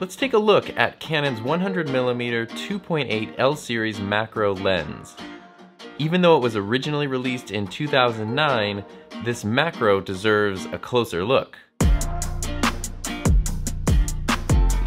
Let's take a look at Canon's 100mm 2.8 L-series macro lens. Even though it was originally released in 2009, this macro deserves a closer look.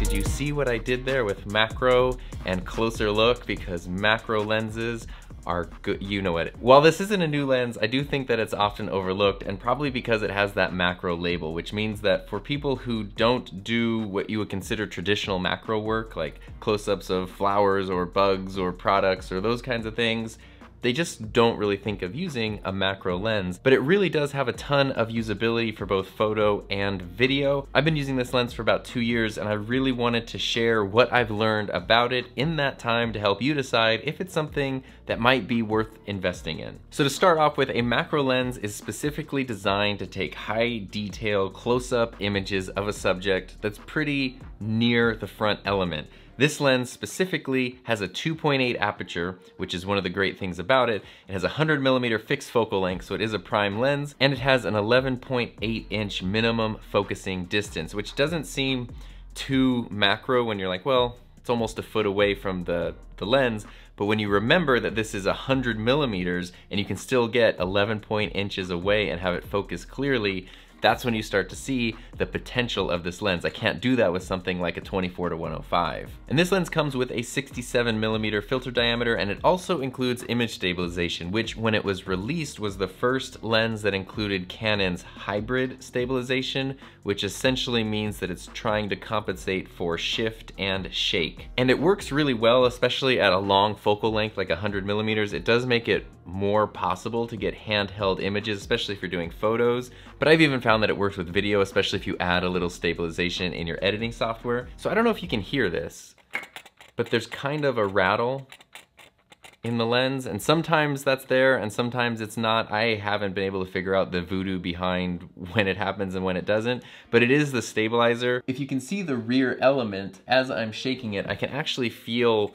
Did you see what I did there with macro and closer look? Because macro lenses are good, you know it. While this isn't a new lens, I do think that it's often overlooked and probably because it has that macro label, which means that for people who don't do what you would consider traditional macro work, like close-ups of flowers or bugs or products or those kinds of things, they just don't really think of using a macro lens, but it really does have a ton of usability for both photo and video. I've been using this lens for about two years and I really wanted to share what I've learned about it in that time to help you decide if it's something that might be worth investing in. So to start off with, a macro lens is specifically designed to take high detail, close-up images of a subject that's pretty near the front element. This lens specifically has a 2.8 aperture, which is one of the great things about it. It has a 100 millimeter fixed focal length, so it is a prime lens, and it has an 11.8 inch minimum focusing distance, which doesn't seem too macro when you're like, well, it's almost a foot away from the, the lens, but when you remember that this is 100 millimeters and you can still get 11 point inches away and have it focus clearly, that's when you start to see the potential of this lens. I can't do that with something like a 24 to 105. And this lens comes with a 67 millimeter filter diameter and it also includes image stabilization, which when it was released was the first lens that included Canon's hybrid stabilization, which essentially means that it's trying to compensate for shift and shake. And it works really well, especially at a long focal length like 100 millimeters. It does make it more possible to get handheld images, especially if you're doing photos. But I've even found found that it works with video, especially if you add a little stabilization in your editing software. So I don't know if you can hear this, but there's kind of a rattle in the lens and sometimes that's there and sometimes it's not. I haven't been able to figure out the voodoo behind when it happens and when it doesn't, but it is the stabilizer. If you can see the rear element, as I'm shaking it, I can actually feel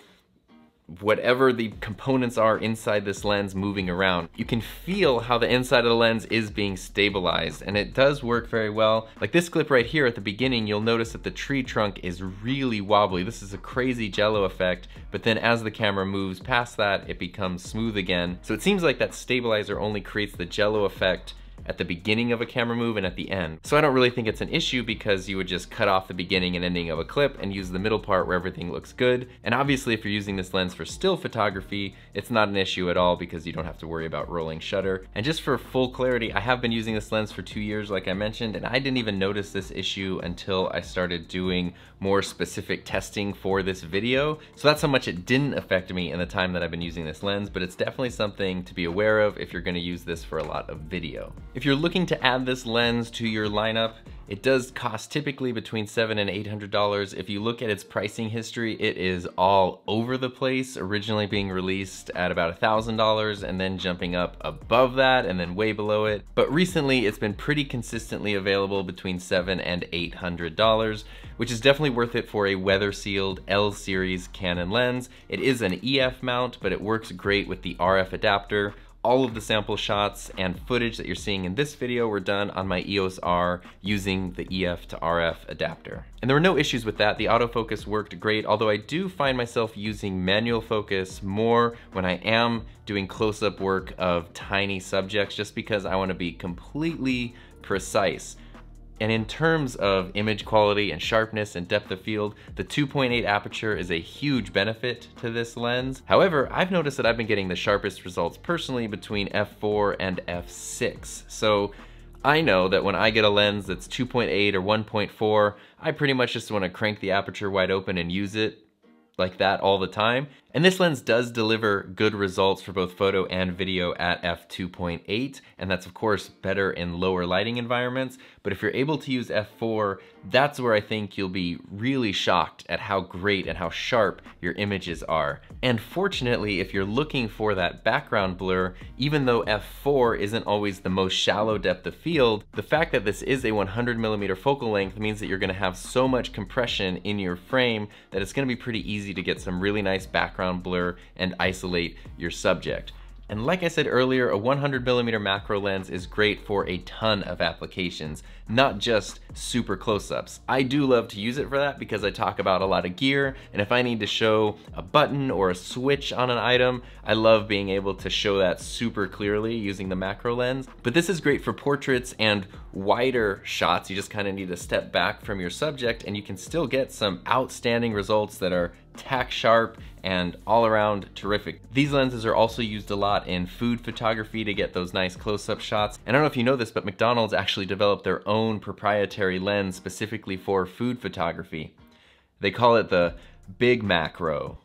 whatever the components are inside this lens moving around. You can feel how the inside of the lens is being stabilized and it does work very well. Like this clip right here at the beginning, you'll notice that the tree trunk is really wobbly. This is a crazy jello effect, but then as the camera moves past that, it becomes smooth again. So it seems like that stabilizer only creates the jello effect at the beginning of a camera move and at the end. So I don't really think it's an issue because you would just cut off the beginning and ending of a clip and use the middle part where everything looks good. And obviously if you're using this lens for still photography, it's not an issue at all because you don't have to worry about rolling shutter. And just for full clarity, I have been using this lens for two years like I mentioned and I didn't even notice this issue until I started doing more specific testing for this video. So that's how much it didn't affect me in the time that I've been using this lens, but it's definitely something to be aware of if you're gonna use this for a lot of video. If you're looking to add this lens to your lineup, it does cost typically between seven and eight hundred dollars. If you look at its pricing history, it is all over the place, originally being released at about a thousand dollars and then jumping up above that and then way below it. But recently it's been pretty consistently available between seven and eight hundred dollars, which is definitely worth it for a weather sealed L series Canon lens. It is an EF mount, but it works great with the RF adapter all of the sample shots and footage that you're seeing in this video were done on my EOS R using the EF to RF adapter. And there were no issues with that. The autofocus worked great, although I do find myself using manual focus more when I am doing close-up work of tiny subjects just because I wanna be completely precise. And in terms of image quality and sharpness and depth of field, the 2.8 aperture is a huge benefit to this lens. However, I've noticed that I've been getting the sharpest results personally between f4 and f6. So I know that when I get a lens that's 2.8 or 1.4, I pretty much just wanna crank the aperture wide open and use it like that all the time. And this lens does deliver good results for both photo and video at f2.8, and that's of course better in lower lighting environments, but if you're able to use f4, that's where I think you'll be really shocked at how great and how sharp your images are. And fortunately, if you're looking for that background blur, even though f4 isn't always the most shallow depth of field, the fact that this is a 100 millimeter focal length means that you're gonna have so much compression in your frame that it's gonna be pretty easy to get some really nice background background blur and isolate your subject. And like I said earlier, a 100 millimeter macro lens is great for a ton of applications, not just super close-ups. I do love to use it for that because I talk about a lot of gear, and if I need to show a button or a switch on an item, I love being able to show that super clearly using the macro lens. But this is great for portraits and wider shots. You just kind of need to step back from your subject and you can still get some outstanding results that are tack sharp and all around terrific. These lenses are also used a lot in food photography to get those nice close-up shots. And I don't know if you know this, but McDonald's actually developed their own proprietary lens specifically for food photography. They call it the Big Macro.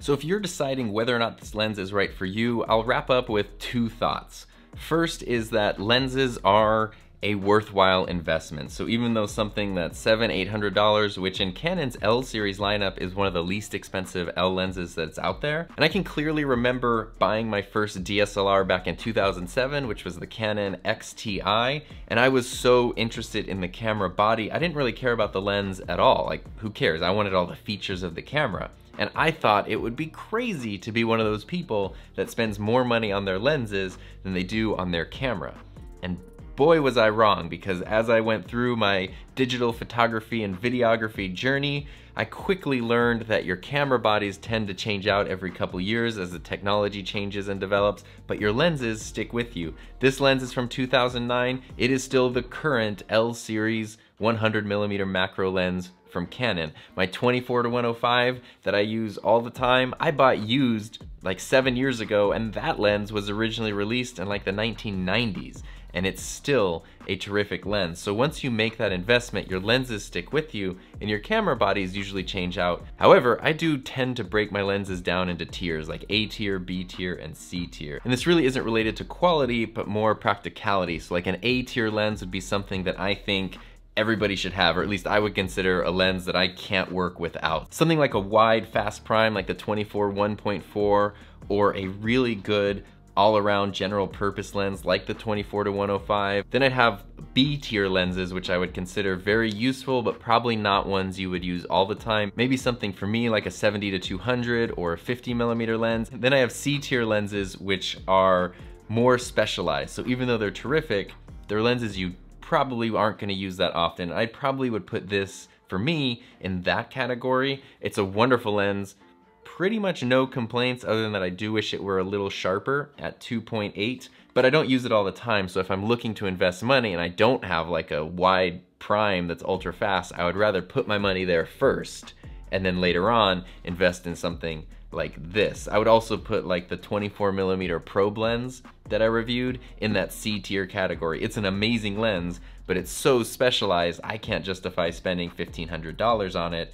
So if you're deciding whether or not this lens is right for you, I'll wrap up with two thoughts. First is that lenses are a worthwhile investment. So even though something that's seven, eight hundred dollars, which in Canon's L series lineup is one of the least expensive L lenses that's out there, and I can clearly remember buying my first DSLR back in 2007, which was the Canon XTI, and I was so interested in the camera body, I didn't really care about the lens at all. Like, who cares? I wanted all the features of the camera. And I thought it would be crazy to be one of those people that spends more money on their lenses than they do on their camera. And boy was I wrong because as I went through my digital photography and videography journey, I quickly learned that your camera bodies tend to change out every couple years as the technology changes and develops, but your lenses stick with you. This lens is from 2009. It is still the current L series 100 millimeter macro lens from Canon. My 24 to 105 that I use all the time, I bought used like seven years ago and that lens was originally released in like the 1990s and it's still a terrific lens. So once you make that investment, your lenses stick with you and your camera bodies usually change out. However, I do tend to break my lenses down into tiers like A tier, B tier, and C tier. And this really isn't related to quality, but more practicality. So like an A tier lens would be something that I think everybody should have, or at least I would consider a lens that I can't work without. Something like a wide fast prime, like the 24 1.4, or a really good all around general purpose lens like the 24 to 105. Then I'd have B tier lenses, which I would consider very useful, but probably not ones you would use all the time. Maybe something for me like a 70 to 200 or a 50 millimeter lens. Then I have C tier lenses, which are more specialized. So even though they're terrific, they're lenses you probably aren't gonna use that often. I probably would put this, for me, in that category. It's a wonderful lens, pretty much no complaints other than that I do wish it were a little sharper at 2.8, but I don't use it all the time. So if I'm looking to invest money and I don't have like a wide prime that's ultra fast, I would rather put my money there first and then later on invest in something like this. I would also put like the 24 millimeter Pro lens that I reviewed in that C tier category. It's an amazing lens, but it's so specialized, I can't justify spending $1,500 on it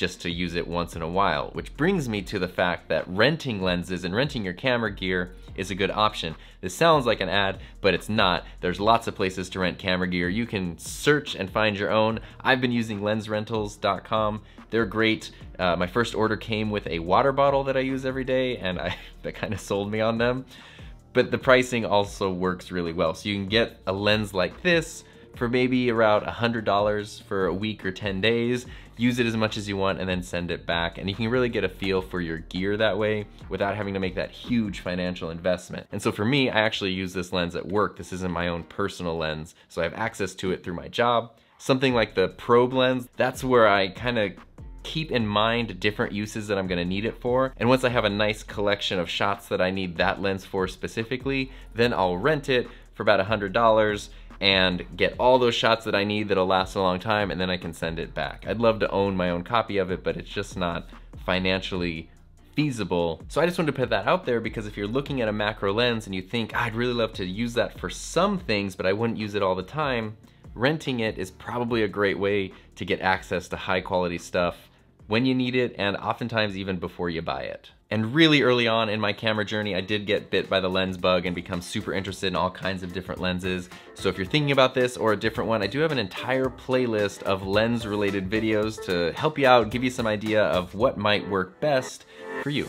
just to use it once in a while, which brings me to the fact that renting lenses and renting your camera gear is a good option. This sounds like an ad, but it's not. There's lots of places to rent camera gear. You can search and find your own. I've been using lensrentals.com. They're great. Uh, my first order came with a water bottle that I use every day, and I, that kind of sold me on them. But the pricing also works really well. So you can get a lens like this for maybe around $100 for a week or 10 days use it as much as you want and then send it back. And you can really get a feel for your gear that way without having to make that huge financial investment. And so for me, I actually use this lens at work. This isn't my own personal lens, so I have access to it through my job. Something like the probe lens, that's where I kind of keep in mind different uses that I'm gonna need it for. And once I have a nice collection of shots that I need that lens for specifically, then I'll rent it for about $100 and get all those shots that I need that'll last a long time and then I can send it back. I'd love to own my own copy of it, but it's just not financially feasible. So I just wanted to put that out there because if you're looking at a macro lens and you think, ah, I'd really love to use that for some things, but I wouldn't use it all the time, renting it is probably a great way to get access to high quality stuff when you need it and oftentimes even before you buy it. And really early on in my camera journey, I did get bit by the lens bug and become super interested in all kinds of different lenses. So if you're thinking about this or a different one, I do have an entire playlist of lens related videos to help you out, give you some idea of what might work best for you.